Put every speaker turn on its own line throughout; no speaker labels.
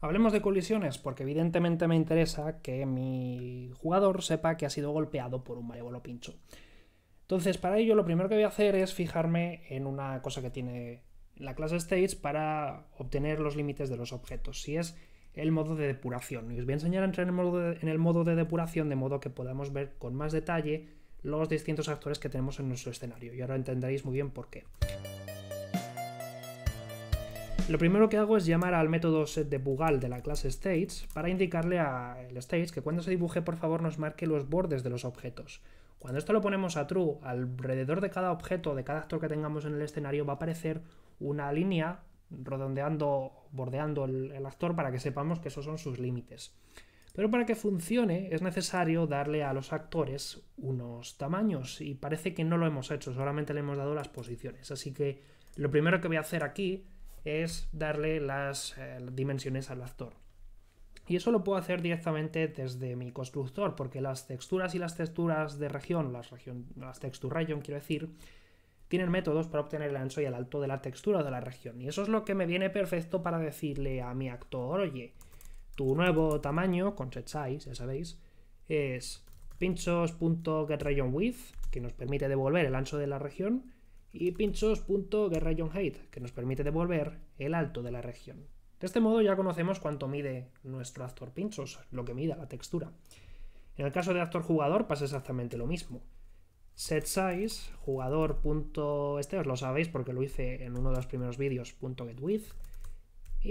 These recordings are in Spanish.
Hablemos de colisiones, porque evidentemente me interesa que mi jugador sepa que ha sido golpeado por un malévolo pincho. Entonces, para ello, lo primero que voy a hacer es fijarme en una cosa que tiene la clase States para obtener los límites de los objetos, si es el modo de depuración. Y os voy a enseñar a entrar en el, modo de, en el modo de depuración de modo que podamos ver con más detalle los distintos actores que tenemos en nuestro escenario. Y ahora entenderéis muy bien por qué. Lo primero que hago es llamar al método set de la clase states para indicarle al Stage que cuando se dibuje por favor nos marque los bordes de los objetos. Cuando esto lo ponemos a true, alrededor de cada objeto, de cada actor que tengamos en el escenario va a aparecer una línea redondeando, bordeando el, el actor para que sepamos que esos son sus límites. Pero para que funcione es necesario darle a los actores unos tamaños y parece que no lo hemos hecho, solamente le hemos dado las posiciones. Así que lo primero que voy a hacer aquí es darle las eh, dimensiones al actor. Y eso lo puedo hacer directamente desde mi constructor, porque las texturas y las texturas de región, las, región, las texture region, quiero decir, tienen métodos para obtener el ancho y el alto de la textura de la región. Y eso es lo que me viene perfecto para decirle a mi actor, oye, tu nuevo tamaño, con set size, ya sabéis, es pinchos.getRegionWidth, que nos permite devolver el ancho de la región, y pinchos.getRegionHeight, que nos permite devolver el alto de la región. De este modo ya conocemos cuánto mide nuestro actor pinchos, lo que mida la textura. En el caso de actor jugador pasa exactamente lo mismo. setSize, jugador. Este os lo sabéis porque lo hice en uno de los primeros vídeos, punto y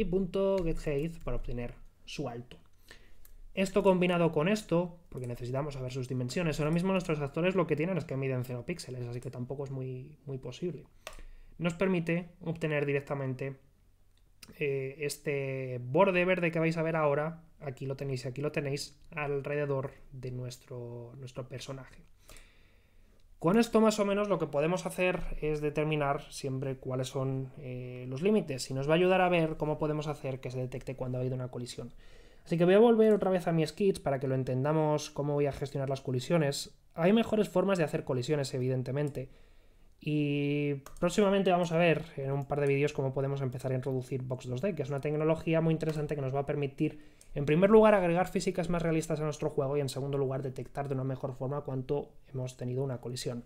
.getHeight para obtener su alto. Esto combinado con esto, porque necesitamos saber sus dimensiones, ahora mismo nuestros actores lo que tienen es que miden 0 píxeles, así que tampoco es muy, muy posible. Nos permite obtener directamente eh, este borde verde que vais a ver ahora, aquí lo tenéis aquí lo tenéis, alrededor de nuestro, nuestro personaje. Con esto más o menos lo que podemos hacer es determinar siempre cuáles son eh, los límites y nos va a ayudar a ver cómo podemos hacer que se detecte cuando ha habido una colisión. Así que voy a volver otra vez a mis kits para que lo entendamos cómo voy a gestionar las colisiones. Hay mejores formas de hacer colisiones, evidentemente. Y próximamente vamos a ver en un par de vídeos cómo podemos empezar a introducir Box 2D, que es una tecnología muy interesante que nos va a permitir, en primer lugar, agregar físicas más realistas a nuestro juego y, en segundo lugar, detectar de una mejor forma cuánto hemos tenido una colisión.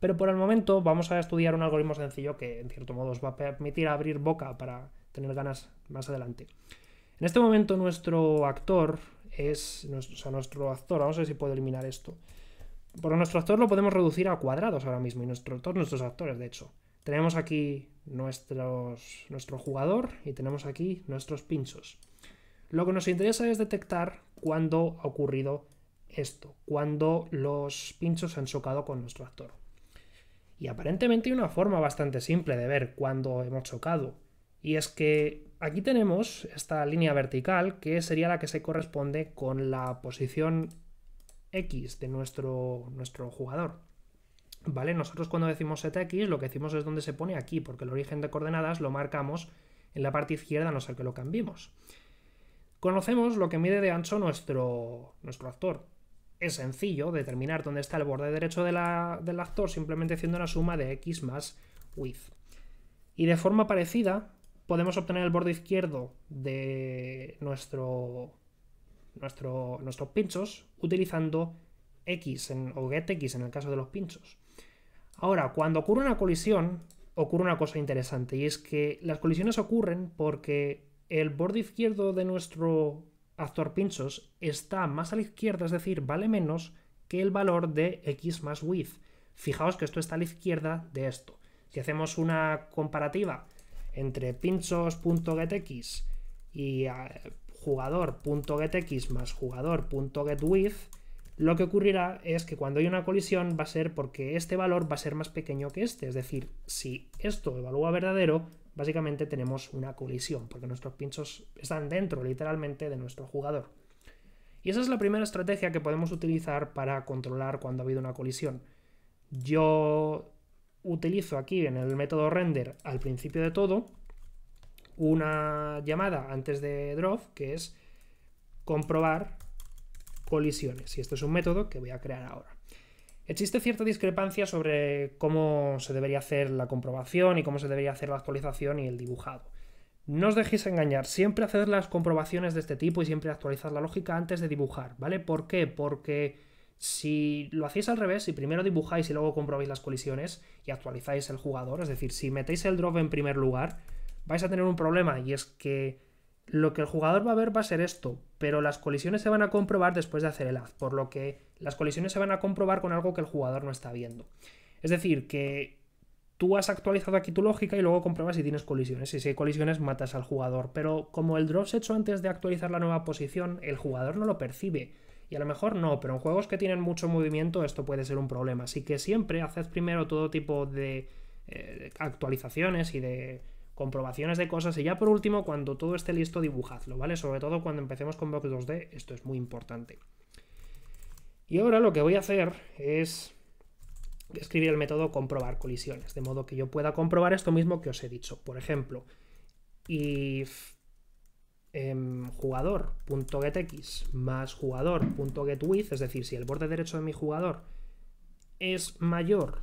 Pero por el momento vamos a estudiar un algoritmo sencillo que, en cierto modo, os va a permitir abrir boca para tener ganas más adelante. En este momento nuestro actor es, nuestro, o sea, nuestro actor, vamos a ver si puedo eliminar esto. Por nuestro actor lo podemos reducir a cuadrados ahora mismo, y nuestro, todos nuestros actores, de hecho. Tenemos aquí nuestro jugador y tenemos aquí nuestros pinchos. Lo que nos interesa es detectar cuándo ha ocurrido esto, cuándo los pinchos han chocado con nuestro actor. Y aparentemente hay una forma bastante simple de ver cuándo hemos chocado. Y es que Aquí tenemos esta línea vertical que sería la que se corresponde con la posición X de nuestro, nuestro jugador. ¿Vale? Nosotros cuando decimos setx lo que decimos es donde se pone aquí, porque el origen de coordenadas lo marcamos en la parte izquierda a no ser que lo cambiemos. Conocemos lo que mide de ancho nuestro, nuestro actor. Es sencillo determinar dónde está el borde derecho del actor simplemente haciendo una suma de x más width. Y de forma parecida, podemos obtener el borde izquierdo de nuestro, nuestros pinchos utilizando X en, o getX en el caso de los pinchos. Ahora, cuando ocurre una colisión, ocurre una cosa interesante y es que las colisiones ocurren porque el borde izquierdo de nuestro actor pinchos está más a la izquierda, es decir, vale menos que el valor de x más width. Fijaos que esto está a la izquierda de esto. Si hacemos una comparativa entre pinchos.getx y eh, jugador.getx más jugador.getWidth, lo que ocurrirá es que cuando hay una colisión va a ser porque este valor va a ser más pequeño que este. Es decir, si esto evalúa verdadero, básicamente tenemos una colisión, porque nuestros pinchos están dentro literalmente de nuestro jugador. Y esa es la primera estrategia que podemos utilizar para controlar cuando ha habido una colisión. Yo utilizo aquí en el método render al principio de todo una llamada antes de drop que es comprobar colisiones. Y este es un método que voy a crear ahora. Existe cierta discrepancia sobre cómo se debería hacer la comprobación y cómo se debería hacer la actualización y el dibujado. No os dejéis engañar, siempre haced las comprobaciones de este tipo y siempre actualizar la lógica antes de dibujar, ¿vale? ¿Por qué? Porque si lo hacéis al revés, si primero dibujáis y luego comprobáis las colisiones y actualizáis el jugador, es decir, si metéis el drop en primer lugar, vais a tener un problema y es que lo que el jugador va a ver va a ser esto, pero las colisiones se van a comprobar después de hacer el haz, por lo que las colisiones se van a comprobar con algo que el jugador no está viendo. Es decir, que tú has actualizado aquí tu lógica y luego compruebas si tienes colisiones. Y si hay colisiones, matas al jugador. Pero como el drop se ha hecho antes de actualizar la nueva posición, el jugador no lo percibe. Y a lo mejor no, pero en juegos que tienen mucho movimiento esto puede ser un problema. Así que siempre haced primero todo tipo de eh, actualizaciones y de comprobaciones de cosas y ya por último cuando todo esté listo dibujadlo, ¿vale? Sobre todo cuando empecemos con Box 2D, esto es muy importante. Y ahora lo que voy a hacer es escribir el método comprobar colisiones, de modo que yo pueda comprobar esto mismo que os he dicho. Por ejemplo, if Em, jugador.getx más jugador.getWith, es decir, si el borde derecho de mi jugador es mayor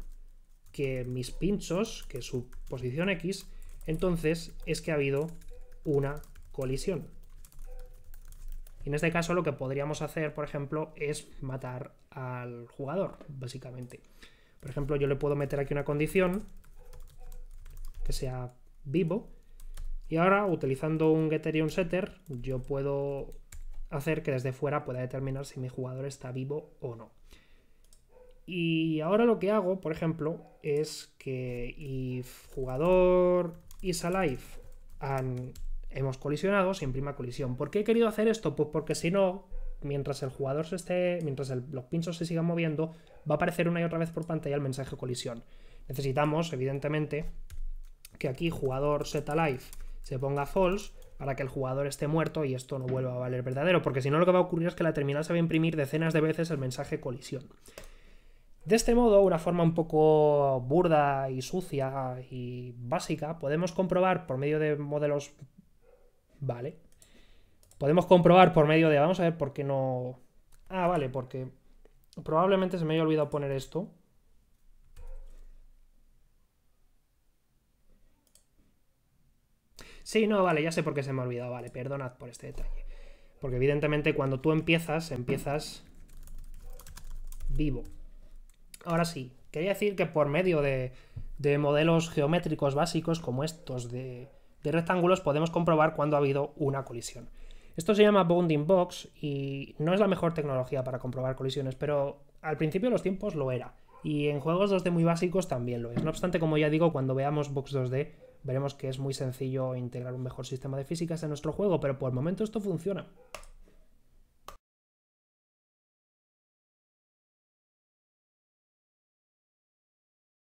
que mis pinchos, que su posición X, entonces es que ha habido una colisión. en este caso lo que podríamos hacer, por ejemplo, es matar al jugador, básicamente. Por ejemplo, yo le puedo meter aquí una condición que sea vivo, y ahora, utilizando un getter y un setter, yo puedo hacer que desde fuera pueda determinar si mi jugador está vivo o no. Y ahora lo que hago, por ejemplo, es que if jugador is alive and hemos colisionado, se imprima colisión. ¿Por qué he querido hacer esto? Pues porque si no, mientras el jugador se esté, mientras los pinchos se sigan moviendo, va a aparecer una y otra vez por pantalla el mensaje colisión. Necesitamos, evidentemente, que aquí jugador set alive se ponga false para que el jugador esté muerto y esto no vuelva a valer verdadero, porque si no lo que va a ocurrir es que la terminal se va a imprimir decenas de veces el mensaje colisión. De este modo, una forma un poco burda y sucia y básica, podemos comprobar por medio de modelos... Vale. Podemos comprobar por medio de... Vamos a ver por qué no... Ah, vale, porque probablemente se me haya olvidado poner esto. Sí, no, vale, ya sé por qué se me ha olvidado, vale, perdonad por este detalle. Porque evidentemente cuando tú empiezas, empiezas vivo. Ahora sí, quería decir que por medio de, modelos geométricos básicos como estos de, rectángulos podemos comprobar cuando ha habido una colisión. Esto se llama Bounding Box y no es la mejor tecnología para comprobar colisiones, pero al principio de los tiempos lo era. Y en juegos 2D muy básicos también lo es. No obstante, como ya digo, cuando veamos Box 2D Veremos que es muy sencillo integrar un mejor sistema de físicas en nuestro juego, pero por el momento esto funciona.